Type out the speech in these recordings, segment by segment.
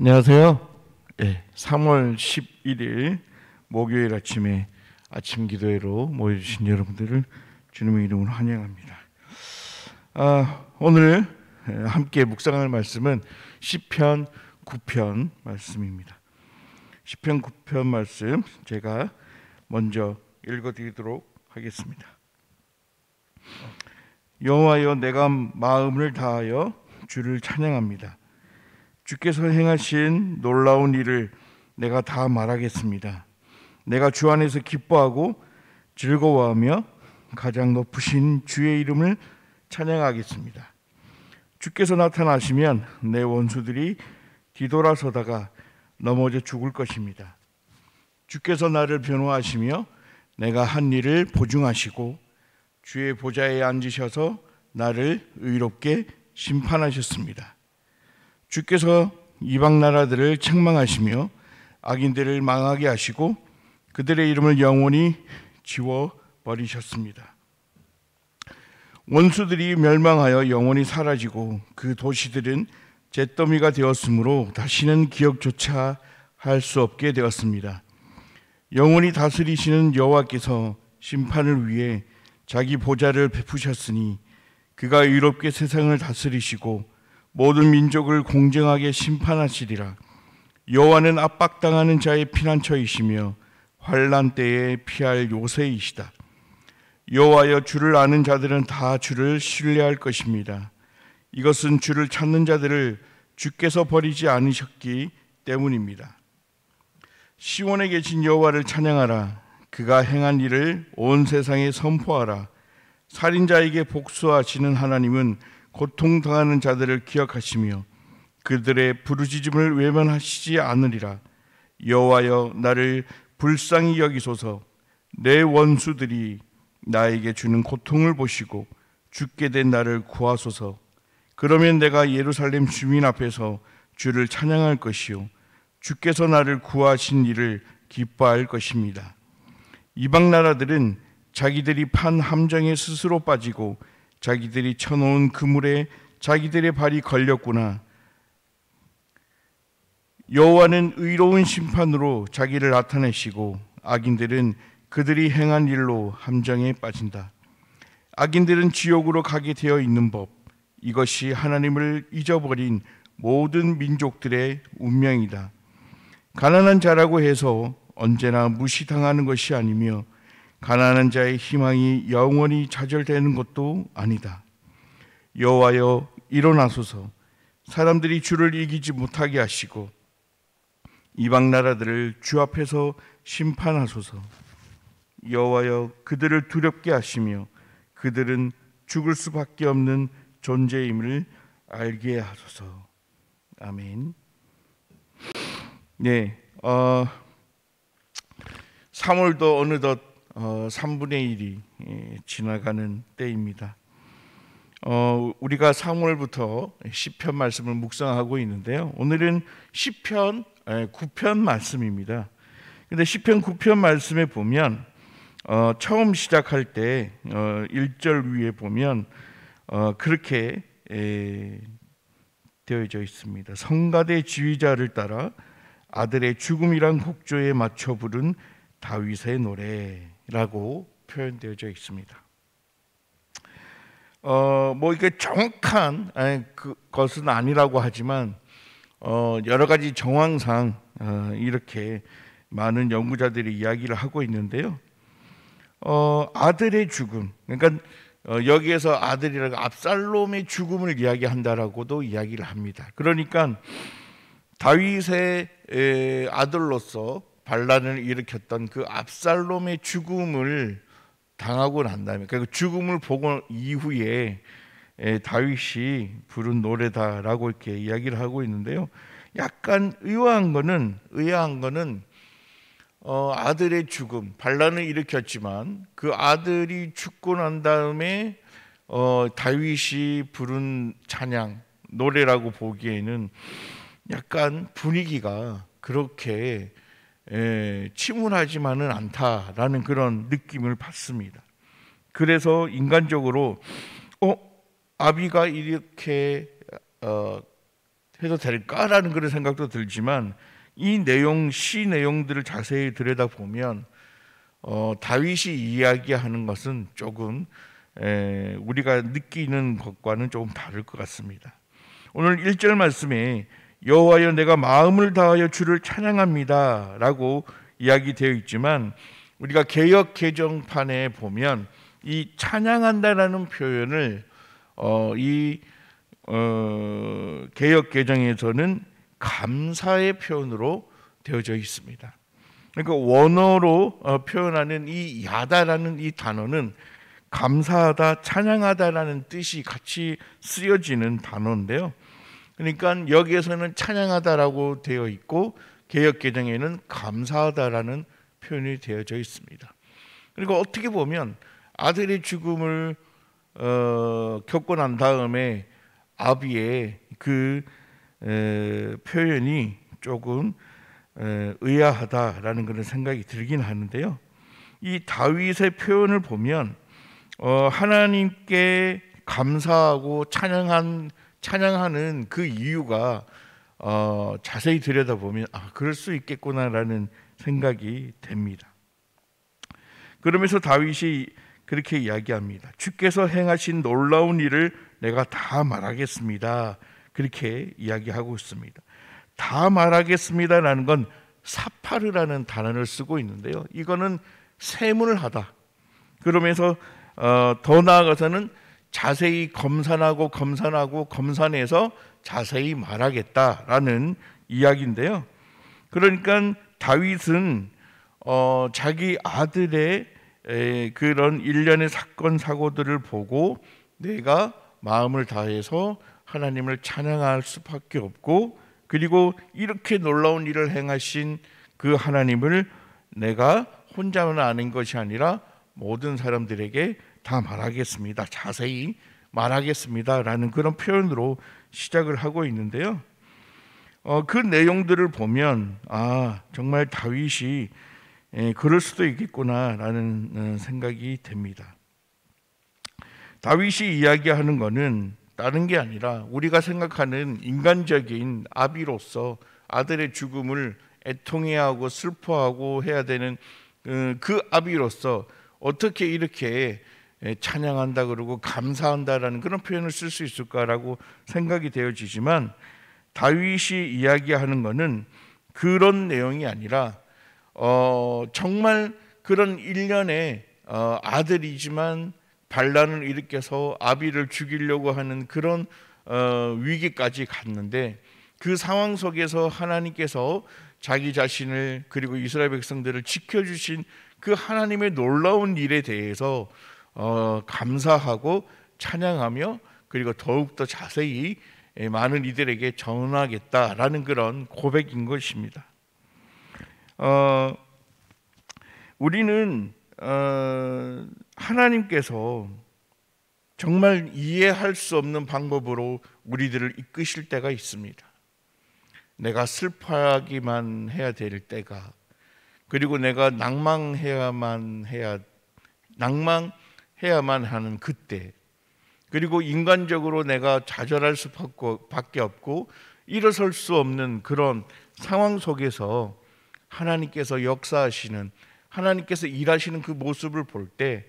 안녕하세요. 네, 3월 11일 목요일 아침에 아침 기도회로 모여주신 여러분들을 주님의 이름으로 환영합니다. 아, 오늘 예, 함께 묵상할 말씀은 시편 9편 말씀입니다. 시편 9편 말씀 제가 먼저 읽어드리도록 하겠습니다. 여호와여, 내가 마음을 다하여 주를 찬양합니다. 주께서 행하신 놀라운 일을 내가 다 말하겠습니다. 내가 주 안에서 기뻐하고 즐거워하며 가장 높으신 주의 이름을 찬양하겠습니다. 주께서 나타나시면 내 원수들이 뒤돌아서다가 넘어져 죽을 것입니다. 주께서 나를 변호하시며 내가 한 일을 보증하시고 주의 보좌에 앉으셔서 나를 의롭게 심판하셨습니다. 주께서 이방 나라들을 책망하시며 악인들을 망하게 하시고 그들의 이름을 영원히 지워 버리셨습니다. 원수들이 멸망하여 영원히 사라지고 그 도시들은 잿더미가 되었으므로 다시는 기억조차 할 수 없게 되었습니다. 영원히 다스리시는 여호와께서 심판을 위해 자기 보좌를 베푸셨으니 그가 의롭게 세상을 다스리시고 모든 민족을 공정하게 심판하시리라. 여호와는 압박당하는 자의 피난처이시며 환란 때에 피할 요새이시다. 여호와여 주를 아는 자들은 다 주를 신뢰할 것입니다. 이것은 주를 찾는 자들을 주께서 버리지 않으셨기 때문입니다. 시온에 계신 여호와를 찬양하라. 그가 행한 일을 온 세상에 선포하라. 살인자에게 복수하시는 하나님은 고통당하는 자들을 기억하시며 그들의 부르짖음을 외면하시지 않으리라 여호와여 나를 불쌍히 여기소서 내 원수들이 나에게 주는 고통을 보시고 죽게 된 나를 구하소서 그러면 내가 예루살렘 주민 앞에서 주를 찬양할 것이요 주께서 나를 구하신 일을 기뻐할 것입니다 이방 나라들은 자기들이 판 함정에 스스로 빠지고 자기들이 쳐놓은 그물에 자기들의 발이 걸렸구나. 여호와는 의로운 심판으로 자기를 나타내시고 악인들은 그들이 행한 일로 함정에 빠진다. 악인들은 지옥으로 가게 되어 있는 법. 이것이 하나님을 잊어버린 모든 민족들의 운명이다. 가난한 자라고 해서 언제나 무시당하는 것이 아니며 가난한 자의 희망이 영원히 좌절되는 것도 아니다. 여호와여 일어나소서 사람들이 주를 이기지 못하게 하시고 이방 나라들을 주 앞에서 심판하소서 여호와여 그들을 두렵게 하시며 그들은 죽을 수밖에 없는 존재임을 알게 하소서 아멘. 네, 어, 3월도 어느덧 3분의 어, 1이 예, 지나가는 때입니다. 어, 우리가 3월부터 시편 말씀을 묵상하고 있는데요. 오늘은 시편 9편 예, 말씀입니다. 근데 시편 9편 말씀에 보면 어, 처음 시작할 때 어, 1절 위에 보면 어, 그렇게 에, 예, 되어져 있습니다. 성가대 지휘자를 따라 아들의 죽음이란 곡조에 맞춰 부른 다윗의 노래. 라고 표현되어져 있습니다. 어, 뭐 이게 정확한 아니, 그, 것은 아니라고 하지만 어, 여러 가지 정황상 어, 이렇게 많은 연구자들이 이야기를 하고 있는데요. 어, 아들의 죽음, 그러니까 어, 여기에서 아들이라고 압살롬의 죽음을 이야기한다라고도 이야기를 합니다. 그러니까 다윗의 에, 아들로서 반란을 일으켰던 그 압살롬의 죽음을 당하고 난 다음에 그러니까 그 죽음을 보고 이후에 다윗이 부른 노래다라고 이렇게 이야기를 하고 있는데요. 약간 의아한 거는 의아한 거는 어, 아들의 죽음 반란을 일으켰지만 그 아들이 죽고 난 다음에 어, 다윗이 부른 찬양 노래라고 보기에는 약간 분위기가 그렇게 에, 예, 침울하지만은 않다라는 그런 느낌을 받습니다. 그래서 인간적으로 어 아비가 이렇게 어, 해도 될까라는 그런 생각도 들지만 이 내용 시 내용들을 자세히 들여다 보면 어, 다윗이 이야기하는 것은 조금 에, 예, 우리가 느끼는 것과는 조금 다를 것 같습니다. 오늘 1절 말씀에 여호와여 내가 마음을 다하여 주를 찬양합니다라고 이야기되어 있지만 우리가 개역 개정판에 보면 이 찬양한다라는 표현을 어, 이 어, 개혁 개정에서는 감사의 표현으로 되어져 있습니다. 그러니까 원어로 어, 표현하는 이 야다라는 이 단어는 감사하다, 찬양하다라는 뜻이 같이 쓰여지는 단어인데요. 그러니까 여기에서는 찬양하다라고 되어 있고 개혁 개정에는 감사하다라는 표현이 되어져 있습니다. 그리고 어떻게 보면 아들의 죽음을 어, 겪고 난 다음에 아비의 그 에, 표현이 조금 에, 의아하다라는 그런 생각이 들긴 하는데요. 이 다윗의 표현을 보면 어, 하나님께 감사하고 찬양한 찬양하는 그 이유가 어, 자세히 들여다보면 아 그럴 수 있겠구나라는 생각이 됩니다. 그러면서 다윗이 그렇게 이야기합니다. 주께서 행하신 놀라운 일을 내가 다 말하겠습니다. 그렇게 이야기하고 있습니다. 다 말하겠습니다라는 건 사파르라는 단어를 쓰고 있는데요. 이거는 세문을 하다. 그러면서 어, 더 나아가서는 자세히 검산하고 검산하고 검산해서 자세히 말하겠다라는 이야기인데요. 그러니까 다윗은 어, 자기 아들의 에, 그런 일련의 사건 사고들을 보고 내가 마음을 다해서 하나님을 찬양할 수밖에 없고 그리고 이렇게 놀라운 일을 행하신 그 하나님을 내가 혼자만 아는 것이 아니라 모든 사람들에게 다 말하겠습니다. 자세히 말하겠습니다라는 그런 표현으로 시작을 하고 있는데요. 어, 그 내용들을 보면 아 정말 다윗이 에, 예, 그럴 수도 있겠구나라는 어, 생각이 됩니다. 다윗이 이야기하는 것은 다른 게 아니라 우리가 생각하는 인간적인 아비로서 아들의 죽음을 애통해 하고 슬퍼하고 해야 되는 어, 그 아비로서 어떻게 이렇게 예, 찬양한다 그러고 감사한다라는 그런 표현을 쓸 수 있을까라고 생각이 되어지지만 다윗이 이야기하는 것은 그런 내용이 아니라 어, 정말 그런 일련의 어, 아들이지만 반란을 일으켜서 아비를 죽이려고 하는 그런 어, 위기까지 갔는데 그 상황 속에서 하나님께서 자기 자신을 그리고 이스라엘 백성들을 지켜주신 그 하나님의 놀라운 일에 대해서 어, 감사하고 찬양하며 그리고 더욱더 자세히 많은 이들에게 전하겠다라는 그런 고백인 것입니다. 어, 우리는 어, 하나님께서 정말 이해할 수 없는 방법으로 우리들을 이끄실 때가 있습니다. 내가 슬퍼하기만 해야 될 때가 그리고 내가 낭망해야만 해야 낭망 해야만 하는 그때 그리고 인간적으로 내가 좌절할 수밖에 없고 일어설 수 없는 그런 상황 속에서 하나님께서 역사하시는 하나님께서 일하시는 그 모습을 볼 때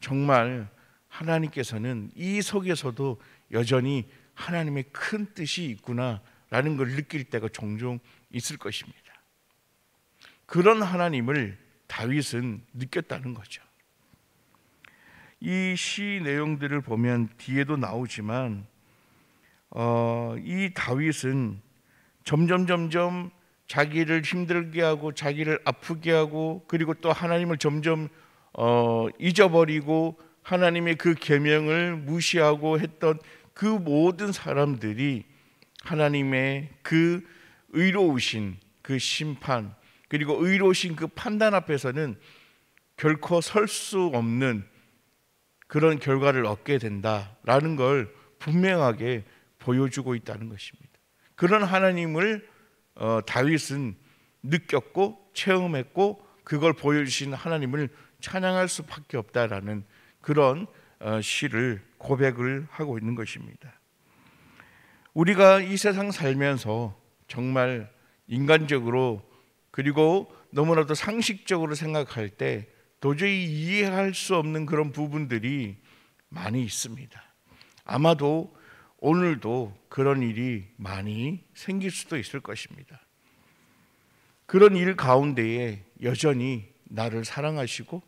정말 하나님께서는 이 속에서도 여전히 하나님의 큰 뜻이 있구나라는 걸 느낄 때가 종종 있을 것입니다. 그런 하나님을 다윗은 느꼈다는 거죠. 이시 내용들을 보면 뒤에도 나오지만 어, 이 다윗은 점점 점점 자기를 힘들게 하고 자기를 아프게 하고 그리고 또 하나님을 점점 어, 잊어버리고 하나님의 그 계명을 무시하고 했던 그 모든 사람들이 하나님의 그 의로우신 그 심판 그리고 의로우신 그 판단 앞에서는 결코 설 수 없는 그런 결과를 얻게 된다라는 걸 분명하게 보여주고 있다는 것입니다. 그런 하나님을 어, 다윗은 느꼈고 체험했고 그걸 보여주신 하나님을 찬양할 수밖에 없다라는 그런 어, 시를 고백을 하고 있는 것입니다. 우리가 이 세상 살면서 정말 인간적으로 그리고 너무나도 상식적으로 생각할 때 도저히 이해할 수 없는 그런 부분들이 많이 있습니다. 아마도 오늘도 그런 일이 많이 생길 수도 있을 것입니다. 그런 일 가운데에 여전히 나를 사랑하시고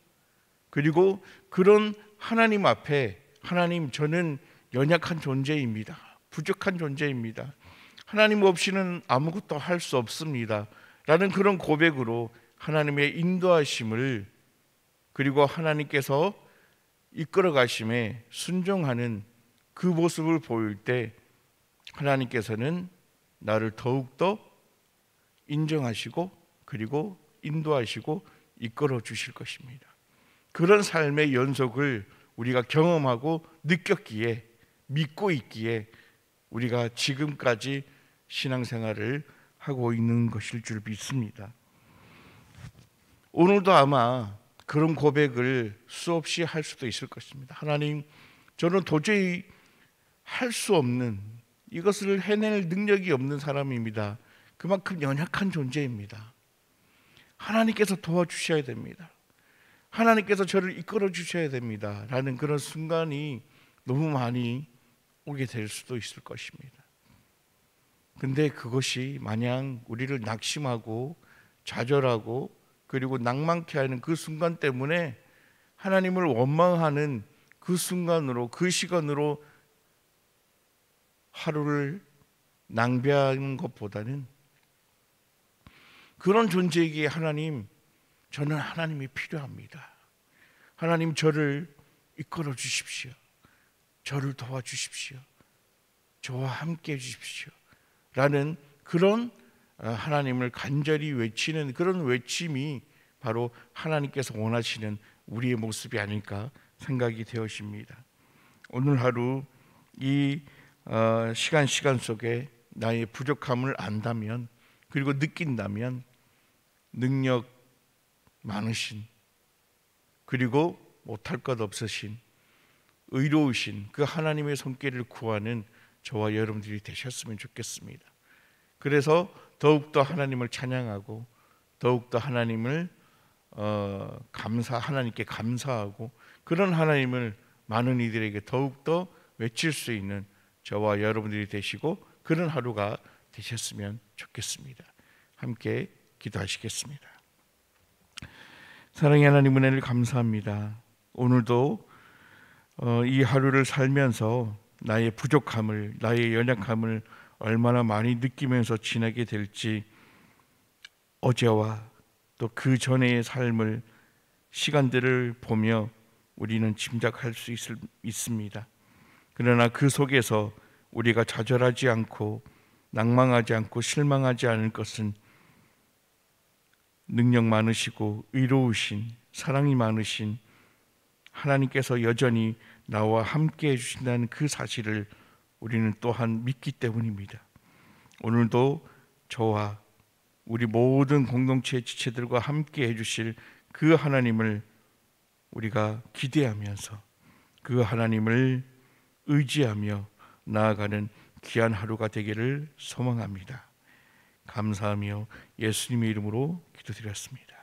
그리고 그런 하나님 앞에 하나님 저는 연약한 존재입니다. 부족한 존재입니다. 하나님 없이는 아무것도 할 수 없습니다. 라는 그런 고백으로 하나님의 인도하심을 그리고 하나님께서 이끌어 가심에 순종하는 그 모습을 보일 때 하나님께서는 나를 더욱더 인정하시고 그리고 인도하시고 이끌어 주실 것입니다. 그런 삶의 연속을 우리가 경험하고 느꼈기에 믿고 있기에 우리가 지금까지 신앙생활을 하고 있는 것일 줄 믿습니다. 오늘도 아마 그런 고백을 수없이 할 수도 있을 것입니다. 하나님, 저는 도저히 할 수 없는 이것을 해낼 능력이 없는 사람입니다. 그만큼 연약한 존재입니다. 하나님께서 도와주셔야 됩니다. 하나님께서 저를 이끌어 주셔야 됩니다. 라는 그런 순간이 너무 많이 오게 될 수도 있을 것입니다. 근데 그것이 마냥 우리를 낙심하고 좌절하고 그리고 낭만케 하는 그 순간 때문에 하나님을 원망하는 그 순간으로 그 시간으로 하루를 낭비하는 것보다는 그런 존재에게 하나님 저는 하나님이 필요합니다. 하나님 저를 이끌어 주십시오. 저를 도와주십시오. 저와 함께 해 주십시오. 라는 그런 어, 하나님을 간절히 외치는 그런 외침이 바로 하나님께서 원하시는 우리의 모습이 아닐까 생각이 되어집니다. 오늘 하루 이 어, 시간 시간 속에 나의 부족함을 안다면 그리고 느낀다면 능력 많으신 그리고 못할 것 없으신 의로우신 그 하나님의 손길을 구하는 저와 여러분들이 되셨으면 좋겠습니다. 그래서 더욱더 하나님을 찬양하고 더욱더 하나님을 어, 감사 하나님께 감사하고 그런 하나님을 많은 이들에게 더욱더 외칠 수 있는 저와 여러분들이 되시고 그런 하루가 되셨으면 좋겠습니다. 함께 기도하시겠습니다. 사랑의 하나님 은혜를 감사합니다. 오늘도 어, 이 하루를 살면서 나의 부족함을 나의 연약함을 얼마나 많이 느끼면서 지나게 될지 어제와 또 그 전의 삶을 시간들을 보며 우리는 짐작할 수 있을, 있습니다. 그러나 그 속에서 우리가 좌절하지 않고 낭망하지 않고 실망하지 않을 것은 능력 많으시고 의로우신 사랑이 많으신 하나님께서 여전히 나와 함께 해주신다는 그 사실을 우리는 또한 믿기 때문입니다. 오늘도 저와 우리 모든 공동체의 지체들과 함께 해주실 그 하나님을 우리가 기대하면서 그 하나님을 의지하며 나아가는 귀한 하루가 되기를 소망합니다. 감사하며 예수님의 이름으로 기도드렸습니다.